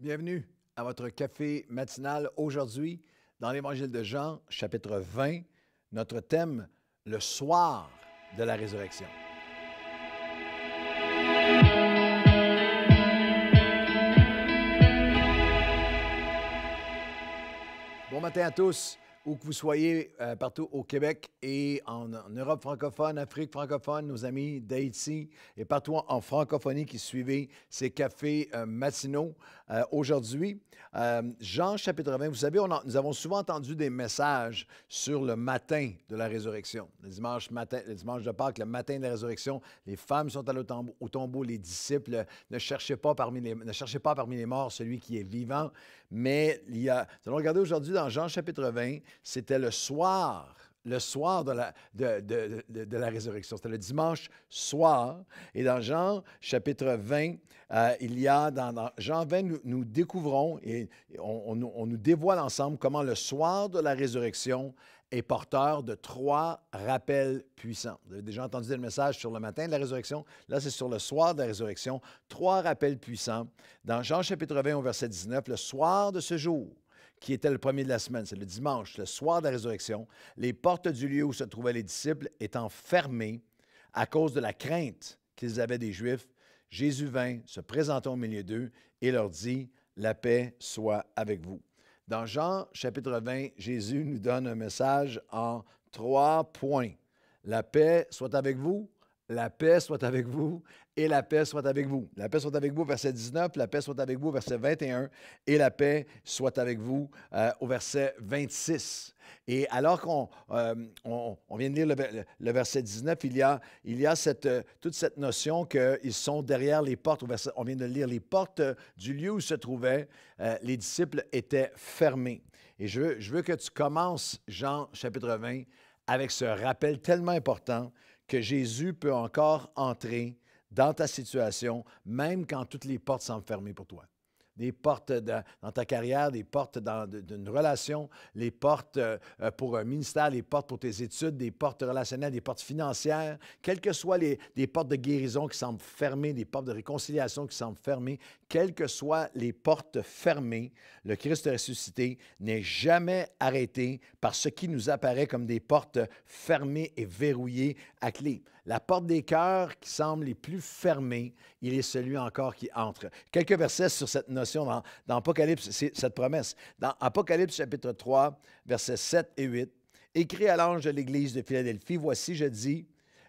Bienvenue à votre café matinal aujourd'hui dans l'Évangile de Jean, chapitre 20, notre thème, le soir de la résurrection. Bon matin à tous où que vous soyez, euh, partout au Québec et en, Europe francophone, Afrique francophone, nos amis d'Haïti et partout en, francophonie qui suivez ces cafés euh, matinaux euh, aujourd'hui. Jean chapitre 20, vous savez, nous avons souvent entendu des messages sur le matin de la résurrection. Le dimanche, matin, le dimanche de Pâques, le matin de la résurrection, les femmes sont allées au tombeau, au tombeau les disciples ne cherchaient, pas parmi les, ne cherchaient pas parmi les morts celui qui est vivant. Mais il y a, nous allons regarder aujourd'hui dans Jean chapitre 20, c'était le soir, le soir de la, résurrection. C'était le dimanche soir. Et dans Jean chapitre 20, euh, il y a, dans, Jean 20, nous, découvrons et on, nous dévoile ensemble comment le soir de la résurrection, est porteur de trois rappels puissants. Vous avez déjà entendu le message sur le matin de la résurrection. Là, c'est sur le soir de la résurrection. Trois rappels puissants. Dans Jean chapitre 20 au verset 19, le soir de ce jour, qui était le premier de la semaine, c'est le dimanche, le soir de la résurrection, les portes du lieu où se trouvaient les disciples étant fermées à cause de la crainte qu'ils avaient des Juifs, Jésus vint, se présenta au milieu d'eux et leur dit, La paix soit avec vous. Dans Jean chapitre 20, Jésus nous donne un message en trois points. La paix soit avec vous, la paix soit avec vous et la paix soit avec vous. La paix soit avec vous, verset 19, la paix soit avec vous, verset 21, et la paix soit avec vous au verset 26. Euh, et alors qu'on euh, on, vient de lire le, verset 19, il y a, il y a cette, euh, toute cette notion qu'ils sont derrière les portes. on vient de lire les portes du lieu où se trouvaient les disciples étaient fermées. Et je veux, je veux que tu commences, Jean chapitre 20, avec ce rappel tellement important que Jésus peut encore entrer dans ta situation, même quand toutes les portes sont fermées pour toi des portes dans ta carrière, des portes dans d'une relation, les portes euh, pour un ministère, les portes pour tes études, des portes relationnelles, des portes financières, quelles que soient les portes de guérison qui semblent fermées, des portes de réconciliation qui semblent fermées, quelles que soient les portes fermées, le Christ ressuscité n'est jamais arrêté par ce qui nous apparaît comme des portes fermées et verrouillées à clé. La porte des cœurs qui semble les plus fermés, il est celui encore qui entre. Quelques versets sur cette notion dans, Apocalypse, c'est cette promesse. Dans Apocalypse chapitre 3, versets 7 et 8, écrit à l'ange de l'Église de Philadelphie, voici je dis,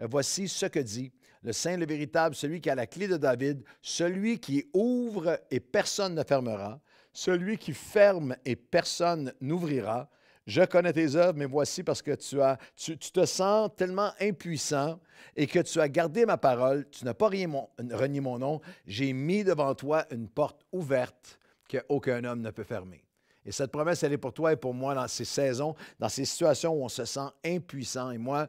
voici ce que dit le Saint, le véritable, celui qui a la clé de David, celui qui ouvre et personne ne fermera, celui qui ferme et personne n'ouvrira, je connais tes œuvres, mais voici parce que tu, as, tu, te sens tellement impuissant et que tu as gardé ma parole, tu n'as pas renié mon, mon nom, j'ai mis devant toi une porte ouverte qu'aucun homme ne peut fermer. Et cette promesse, elle est pour toi et pour moi dans ces saisons, dans ces situations où on se sent impuissant. Et moi,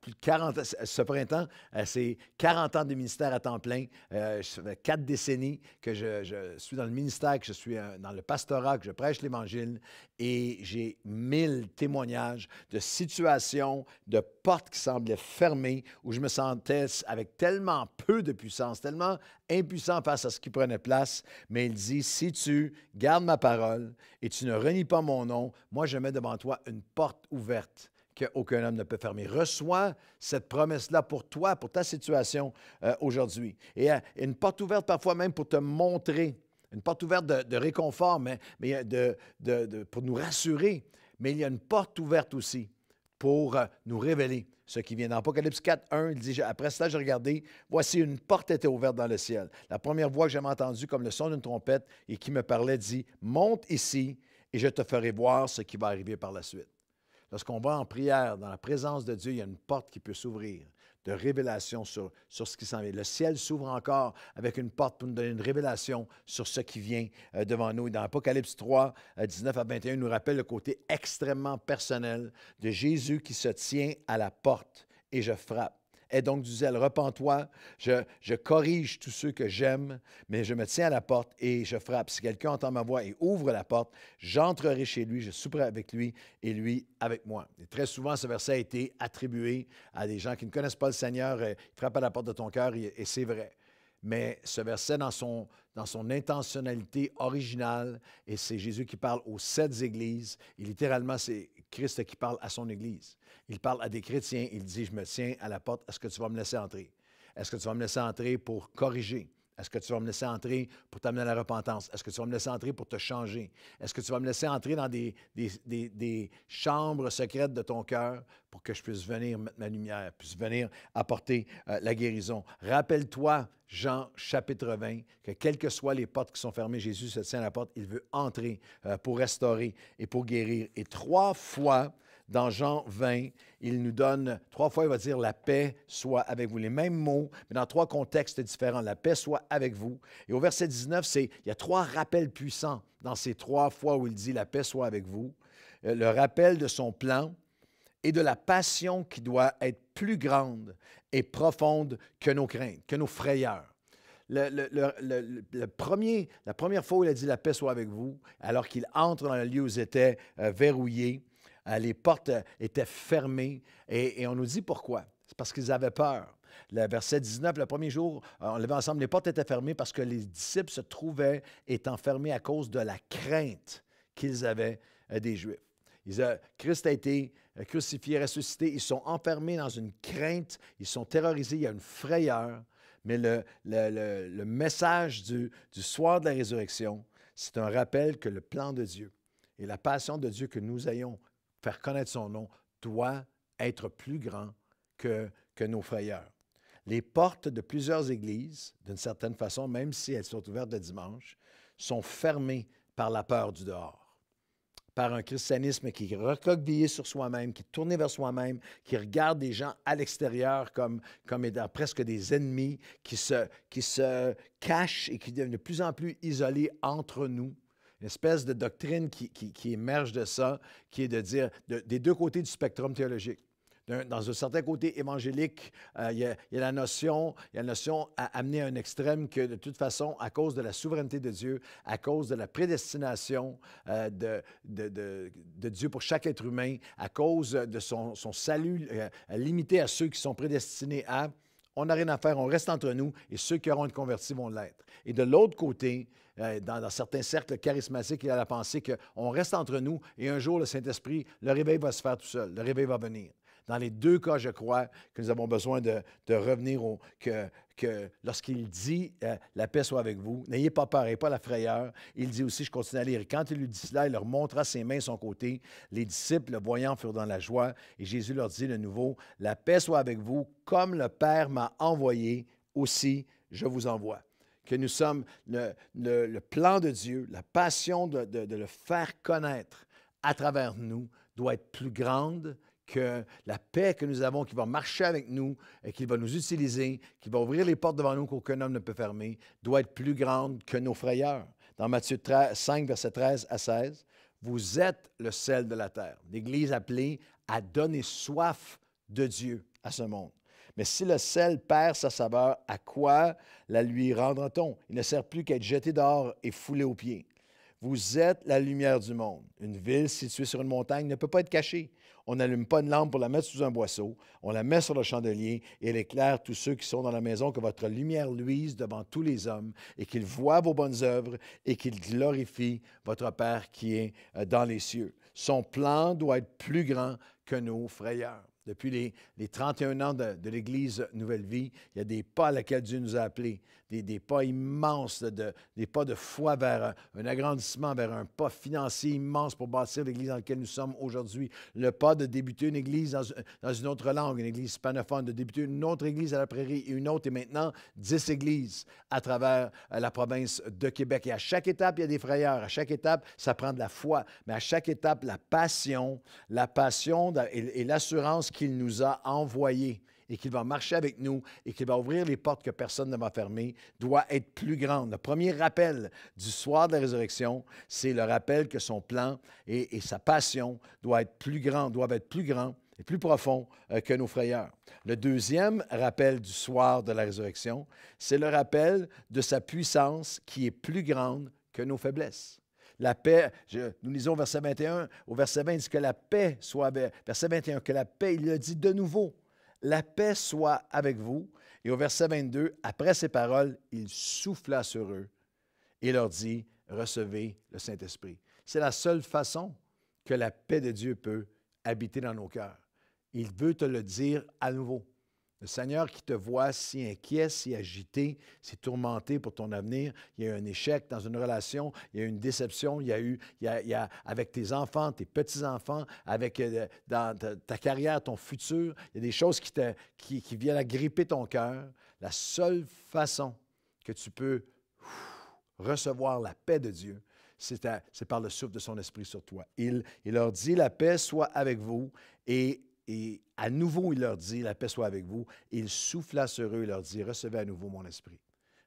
plus de 40, ce printemps, c'est 40 ans de ministère à temps plein. Euh, ça fait quatre décennies que je, je, suis dans le ministère, que je suis euh, dans le pastorat, que je prêche l'Évangile et j'ai mille témoignages de situations, de portes qui semblaient fermées, où je me sentais avec tellement peu de puissance, tellement impuissant face à ce qui prenait place. Mais il dit, si tu gardes ma parole et tu ne renies pas mon nom, moi je mets devant toi une porte ouverte qu'aucun homme ne peut fermer. Reçois cette promesse-là pour toi, pour ta situation euh, aujourd'hui. Et euh, une porte ouverte parfois même pour te montrer une porte ouverte de, réconfort, mais, euh, de, pour nous rassurer, mais il y a une porte ouverte aussi pour euh, nous révéler ce qui vient. Dans Apocalypse 4, 1, il dit, après cela, j'ai regardé, voici une porte était ouverte dans le ciel. La première voix que j'ai entendue comme le son d'une trompette et qui me parlait dit, monte ici et je te ferai voir ce qui va arriver par la suite. Lorsqu'on va en prière dans la présence de Dieu, il y a une porte qui peut s'ouvrir de révélation sur, ce qui s'en vient. Le ciel s'ouvre encore avec une porte pour nous donner une révélation sur ce qui vient euh, devant nous. dans Apocalypse 3, 19 euh, à 21, nous rappelle le côté extrêmement personnel de Jésus qui se tient à la porte et je frappe. Aie donc du zèle, repens-toi. Je, corrige tous ceux que j'aime, mais je me tiens à la porte et je frappe. Si quelqu'un entend ma voix et ouvre la porte, j'entrerai chez lui, je souperai avec lui et lui avec moi. Et très souvent, ce verset a été attribué à des gens qui ne connaissent pas le Seigneur. Euh, Il frappe à la porte de ton cœur et c'est vrai. Mais ce verset, dans son, intentionnalité originale, et c'est Jésus qui parle aux sept églises, et littéralement, c'est Christ qui parle à son église. Il parle à des chrétiens, il dit, je me tiens à la porte, est-ce que tu vas me laisser entrer? Est-ce que tu vas me laisser entrer pour corriger? Est-ce que tu vas me laisser entrer pour t'amener à la repentance? Est-ce que tu vas me laisser entrer pour te changer? Est-ce que tu vas me laisser entrer dans des, des, chambres secrètes de ton cœur pour que je puisse venir mettre ma lumière, puisse venir apporter euh, la guérison? Rappelle-toi, Jean chapitre 20, que quelles que soient les portes qui sont fermées, Jésus se tient à la porte, il veut entrer euh, pour restaurer et pour guérir. Et trois fois, dans Jean 20, il nous donne, trois fois, il va dire la paix soit avec vous. Les mêmes mots, mais dans trois contextes différents. La paix soit avec vous. Et au verset 19, c'est, il y a trois rappels puissants dans ces trois fois où il dit la paix soit avec vous. Euh, le rappel de son plan et de la passion qui doit être plus grande et profonde que nos craintes, que nos frayeurs. Le, premier, la première fois où il a dit la paix soit avec vous, alors qu'il entre dans le lieu où ils étaient euh, verrouillés, euh, les portes euh, étaient fermées et, on nous dit pourquoi. C'est parce qu'ils avaient peur. Le verset 19, le premier jour, euh, on levait ensemble, les portes étaient fermées parce que les disciples se trouvaient étant fermés à cause de la crainte qu'ils avaient des Juifs. Ils, Christ a été crucifié, ressuscité. Ils sont enfermés dans une crainte. Ils sont terrorisés. Il y a une frayeur. Mais le, message du, du soir de la résurrection, c'est un rappel que le plan de Dieu et la passion de Dieu que nous ayons faire connaître son nom, doit être plus grand que, nos frayeurs. Les portes de plusieurs églises, d'une certaine façon, même si elles sont ouvertes le dimanche, sont fermées par la peur du dehors, par un christianisme qui est sur soi-même, qui est tourné vers soi-même, qui regarde des gens à l'extérieur comme, presque des ennemis, qui se, qui se cachent et qui deviennent de plus en plus isolés entre nous une espèce de doctrine qui, émerge de ça, qui est de dire des deux côtés du spectrum théologique dans un certain côté évangélique, euh, il, y a, la notion, il y a la notion à amener à un extrême que de toute façon, à cause de la souveraineté de Dieu, à cause de la prédestination euh, de, de, Dieu pour chaque être humain, à cause de son, salut euh, limité à ceux qui sont prédestinés à, on n'a rien à faire, on reste entre nous et ceux qui auront été convertis vont l'être. Et de l'autre côté, euh, dans, certains cercles charismatiques, il a la pensée qu'on reste entre nous et un jour, le Saint-Esprit, le réveil va se faire tout seul, le réveil va venir. Dans les deux cas, je crois que nous avons besoin de, revenir au. que, lorsqu'il dit euh, La paix soit avec vous, n'ayez pas peur, et pas la frayeur. Il dit aussi, je continue à lire. Quand il lui dit cela, il leur montra ses mains, son côté. Les disciples, le voyant, furent dans la joie. Et Jésus leur dit de nouveau La paix soit avec vous, comme le Père m'a envoyé, aussi je vous envoie que nous sommes le, plan de Dieu, la passion de, le faire connaître à travers nous doit être plus grande que la paix que nous avons, qui va marcher avec nous, et qu'il va nous utiliser, qui va ouvrir les portes devant nous qu'aucun homme ne peut fermer, doit être plus grande que nos frayeurs. Dans Matthieu 5, verset 13 à 16, vous êtes le sel de la terre. L'Église appelée à donner soif de Dieu à ce monde. Mais si le sel perd sa saveur, à quoi la lui rendra-t-on? Il ne sert plus qu'à être jeté dehors et foulé aux pieds. Vous êtes la lumière du monde. Une ville située sur une montagne ne peut pas être cachée. On n'allume pas une lampe pour la mettre sous un boisseau. On la met sur le chandelier et elle éclaire tous ceux qui sont dans la maison que votre lumière luise devant tous les hommes et qu'ils voient vos bonnes œuvres et qu'ils glorifient votre Père qui est euh, dans les cieux. Son plan doit être plus grand que nos frayeurs. Depuis les, 31 ans de, de l'Église Nouvelle Vie, il y a des pas à laquelle Dieu nous a appelés des, pas immenses, de, des pas de foi vers un, agrandissement, vers un pas financier immense pour bâtir l'Église dans laquelle nous sommes aujourd'hui. Le pas de débuter une Église dans, une autre langue, une Église hispanophone, de débuter une autre Église à la prairie et une autre, et maintenant dix Églises à travers euh, la province de Québec. Et à chaque étape, il y a des frayeurs. À chaque étape, ça prend de la foi. Mais à chaque étape, la passion, la passion et, l'assurance qu'il nous a envoyées et qu'il va marcher avec nous et qu'il va ouvrir les portes que personne ne va fermer doit être plus grande. Le premier rappel du soir de la résurrection, c'est le rappel que son plan et, sa passion doivent être plus grands, doivent être plus grands et plus profonds euh, que nos frayeurs. Le deuxième rappel du soir de la résurrection, c'est le rappel de sa puissance qui est plus grande que nos faiblesses. La paix, nous lisons au verset 21, au verset 20, il dit que la paix soit verset 21, que la paix, il le dit de nouveau, la paix soit avec vous. Et au verset 22, après ces paroles, il souffla sur eux et leur dit, recevez le Saint-Esprit. C'est la seule façon que la paix de Dieu peut habiter dans nos cœurs. Il veut te le dire à nouveau. Le Seigneur qui te voit si inquiet, si agité, si tourmenté pour ton avenir, il y a eu un échec dans une relation, il y a eu une déception, il y a eu, il y avec tes enfants, tes petits-enfants, avec euh, dans ta, carrière, ton futur, il y a des choses qui, te, qui, qui viennent agripper ton cœur. La seule façon que tu peux recevoir la paix de Dieu, c'est par le souffle de son esprit sur toi. Il, il leur dit, la paix soit avec vous et et à nouveau, il leur dit, la paix soit avec vous. Il souffla sur eux et leur dit, recevez à nouveau mon esprit.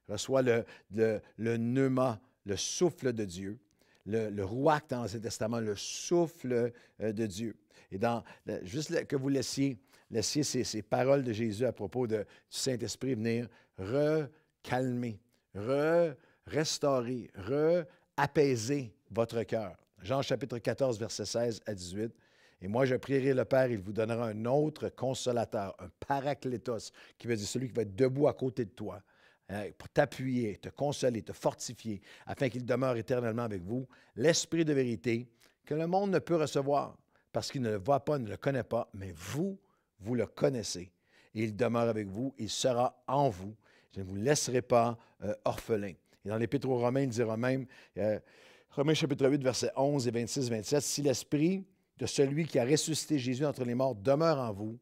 Reçois le, le, le pneuma, le souffle de Dieu. Le, le rouac dans l'Ancien Testament, le souffle euh, de Dieu. Et dans, juste que vous laissiez, laissiez ces, ces paroles de Jésus à propos du Saint-Esprit venir recalmer, re restaurer, re-apaiser votre cœur. Jean chapitre 14, verset 16 à 18. Et moi, je prierai le Père, il vous donnera un autre consolateur, un paraclétos, qui veut dire celui qui va être debout à côté de toi, hein, pour t'appuyer, te consoler, te fortifier, afin qu'il demeure éternellement avec vous, l'Esprit de vérité, que le monde ne peut recevoir, parce qu'il ne le voit pas, ne le connaît pas, mais vous, vous le connaissez. Et il demeure avec vous, il sera en vous. Je ne vous laisserai pas euh, orphelins. orphelin. Et dans l'Épître aux Romains, il dira même, euh, Romains chapitre 8, versets 11 et 26, 27, si l'Esprit de celui qui a ressuscité Jésus entre les morts demeure en vous,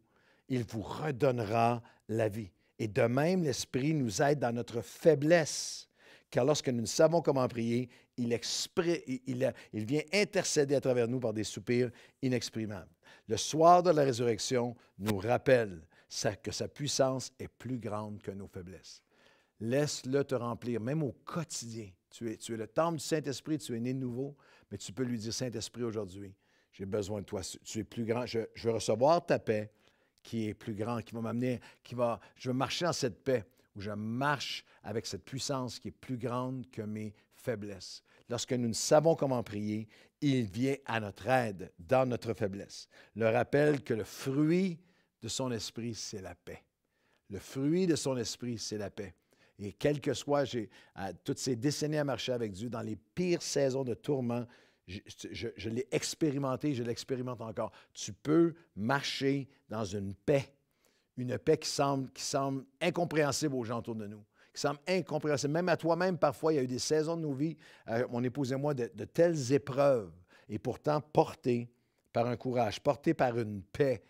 il vous redonnera la vie. Et de même, l'Esprit nous aide dans notre faiblesse, car lorsque nous ne savons comment prier, il, il, vient intercéder à travers nous par des soupirs inexprimables. Le soir de la résurrection nous rappelle que sa puissance est plus grande que nos faiblesses. Laisse-le te remplir, même au quotidien. Tu es, tu es le temple du Saint-Esprit, tu es né de nouveau, mais tu peux lui dire, Saint-Esprit, aujourd'hui, j'ai besoin de toi. Tu es plus grand. Je, veux recevoir ta paix qui est plus grande, qui va m'amener, qui va. Je veux marcher dans cette paix où je marche avec cette puissance qui est plus grande que mes faiblesses. Lorsque nous ne savons comment prier, il vient à notre aide dans notre faiblesse. Le rappel que le fruit de son esprit, c'est la paix. Le fruit de son esprit, c'est la paix. Et quel que soit, j'ai toutes ces décennies à marcher avec Dieu, dans les pires saisons de tourment, je, l'ai expérimenté, je l'expérimente encore. Tu peux marcher dans une paix, une paix qui semble, qui semble incompréhensible aux gens autour de nous qui semble incompréhensible. Même à toi-même, parfois, il y a eu des saisons de nos vies, euh, mon épouse et moi, de, telles épreuves, et pourtant portées par un courage, portées par une paix.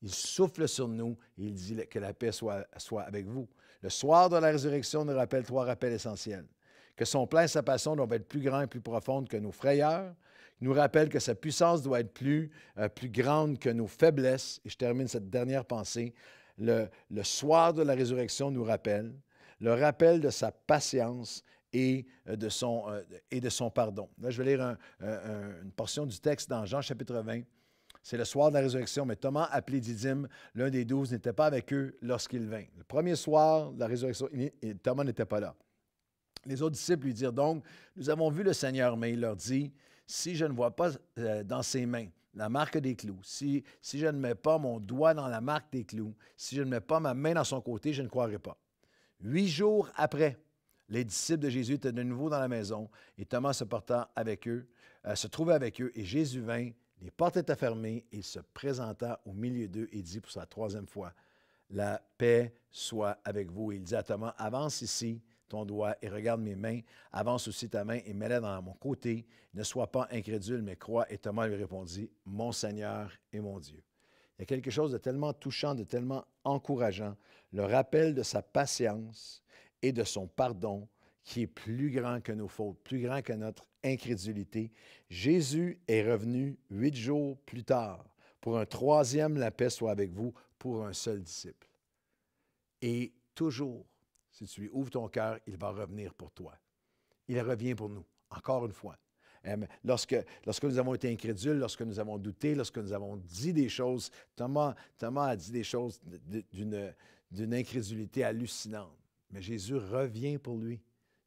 Il souffle sur nous et il dit que la paix soit, avec vous. Le soir de la résurrection nous rappelle trois rappels essentiels. Que son plein, sa passion doivent être plus grand et plus profonde que nos frayeurs, nous rappelle que sa puissance doit être plus, euh, plus grande que nos faiblesses. Et je termine cette dernière pensée. Le, soir de la résurrection nous rappelle le rappel de sa patience et euh, de son, euh, et de son pardon. Là, je vais lire une portion du texte dans Jean chapitre 20. C'est le soir de la résurrection, mais Thomas, appelé Didyme, l'un des douze, n'était pas avec eux lorsqu'il vint. Le premier soir de la résurrection, Thomas n'était pas là. Les autres disciples lui dirent donc, nous avons vu le Seigneur, mais il leur dit, si je ne vois pas euh, dans ses mains la marque des clous, si, je ne mets pas mon doigt dans la marque des clous, si je ne mets pas ma main dans son côté, je ne croirai pas. Huit jours après, les disciples de Jésus étaient de nouveau dans la maison et Thomas se portant avec eux, euh, se trouvait avec eux et Jésus vint, les portes étaient fermées et il se présenta au milieu d'eux et dit pour sa troisième fois, la paix soit avec vous. Et il dit à Thomas, avance ici ton doigt et regarde mes mains. Avance aussi ta main et mets-la dans mon côté. Ne sois pas incrédule, mais crois. Et Thomas lui répondit, Mon Seigneur et mon Dieu. Il y a quelque chose de tellement touchant, de tellement encourageant, le rappel de sa patience et de son pardon qui est plus grand que nos fautes, plus grand que notre incrédulité. Jésus est revenu huit jours plus tard pour un troisième, la paix soit avec vous, pour un seul disciple. Et toujours, si tu lui ouvres ton cœur, il va revenir pour toi. Il revient pour nous, encore une fois. Lorsque, lorsque, nous avons été incrédules, lorsque nous avons douté, lorsque nous avons dit des choses, Thomas, a dit des choses d'une incrédulité hallucinante. Mais Jésus revient pour lui.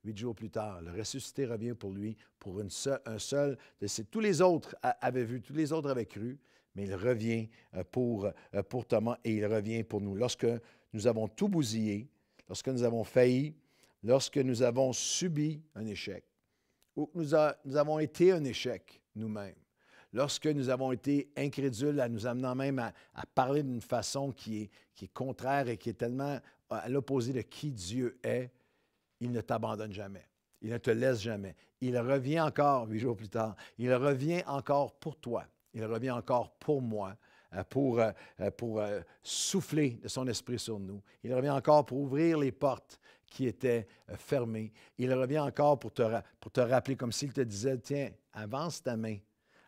Huit jours plus tard, le ressuscité revient pour lui, pour une un seul de ces. Tous les autres avaient vu, tous les autres avaient cru, mais il revient euh, pour, euh, pour Thomas et il revient pour nous. Lorsque nous avons tout bousillé, lorsque nous avons failli, lorsque nous avons subi un échec, ou que nous, avons été un échec nous-mêmes, lorsque nous avons été incrédules, à nous amenant même à, parler d'une façon qui est, qui est contraire et qui est tellement à l'opposé de qui Dieu est, il ne t'abandonne jamais. Il ne te laisse jamais. Il revient encore huit jours plus tard. Il revient encore pour toi. Il revient encore pour moi. Euh, pour, euh, euh, pour souffler de son esprit sur nous. Il revient encore pour ouvrir les portes qui étaient fermées. Il revient encore pour te, pour te rappeler, comme s'il te disait, tiens, avance ta main,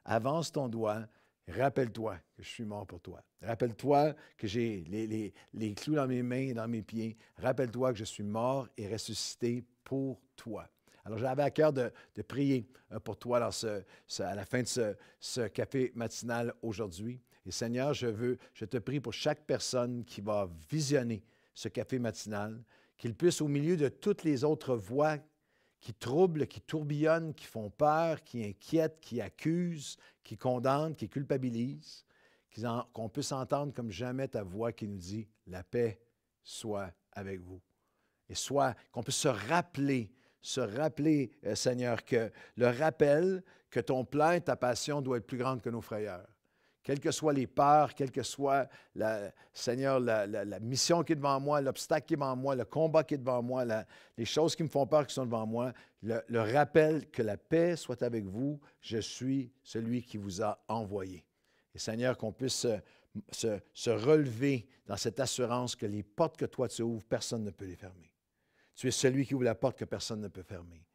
avance ton doigt, Rappelle-toi que je suis mort pour toi. Rappelle-toi que j'ai les, les, les, clous dans mes mains et dans mes pieds. Rappelle-toi que je suis mort et ressuscité pour toi. Alors j'avais à cœur de, de, prier pour toi dans ce, à la fin de ce, ce café matinal aujourd'hui. Et Seigneur, je veux, je te prie pour chaque personne qui va visionner ce café matinal, qu'il puisse, au milieu de toutes les autres voix qui troublent, qui tourbillonnent, qui font peur, qui inquiètent, qui accusent, qui condamnent, qui culpabilisent, qu'on puisse entendre comme jamais ta voix qui nous dit La paix soit avec vous. Et soit qu'on puisse se rappeler, se rappeler, euh, Seigneur, que le rappel que ton plein, ta passion doit être plus grande que nos frayeurs quelles que soient les peurs, quelle que soit, la, Seigneur, la, mission qui est devant moi, l'obstacle qui est devant moi, le combat qui est devant moi, les choses qui me font peur qui sont devant moi, le, rappel que la paix soit avec vous, je suis celui qui vous a envoyé. Et Seigneur, qu'on puisse euh, se relever dans cette assurance que les portes que toi tu ouvres, personne ne peut les fermer. Tu es celui qui ouvre la porte que personne ne peut fermer.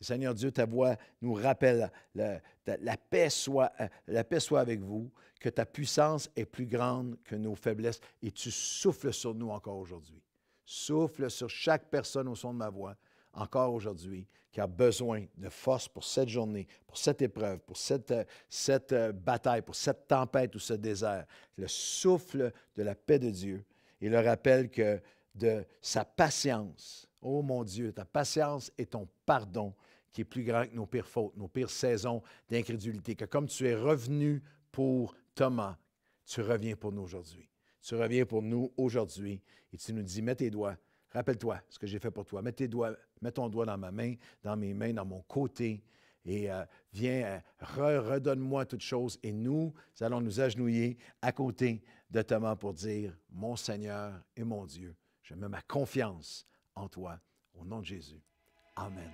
Seigneur Dieu, ta voix nous rappelle la, la, paix soit, euh, la paix soit avec vous, que ta puissance est plus grande que nos faiblesses et tu souffles sur nous encore aujourd'hui. Souffle sur chaque personne au son de ma voix encore aujourd'hui, qui a besoin de force pour cette journée, pour cette épreuve, pour cette, euh, cette euh, bataille, pour cette tempête ou ce désert. Le souffle de la paix de Dieu et le rappelle que de sa patience, oh mon Dieu, ta patience et ton pardon qui est plus grand que nos pires fautes, nos pires saisons d'incrédulité, que comme tu es revenu pour Thomas, tu reviens pour nous aujourd'hui. Tu reviens pour nous aujourd'hui et tu nous dis, mets tes doigts, rappelle-toi ce que j'ai fait pour toi, mets, tes doigts, ton doigt dans ma main, dans mes mains, dans mon côté, et euh, viens, euh, redonne-moi toutes choses. Et nous, nous allons nous agenouiller à côté de Thomas pour dire, mon Seigneur et mon Dieu, je mets ma confiance en toi, au nom de Jésus. Amen.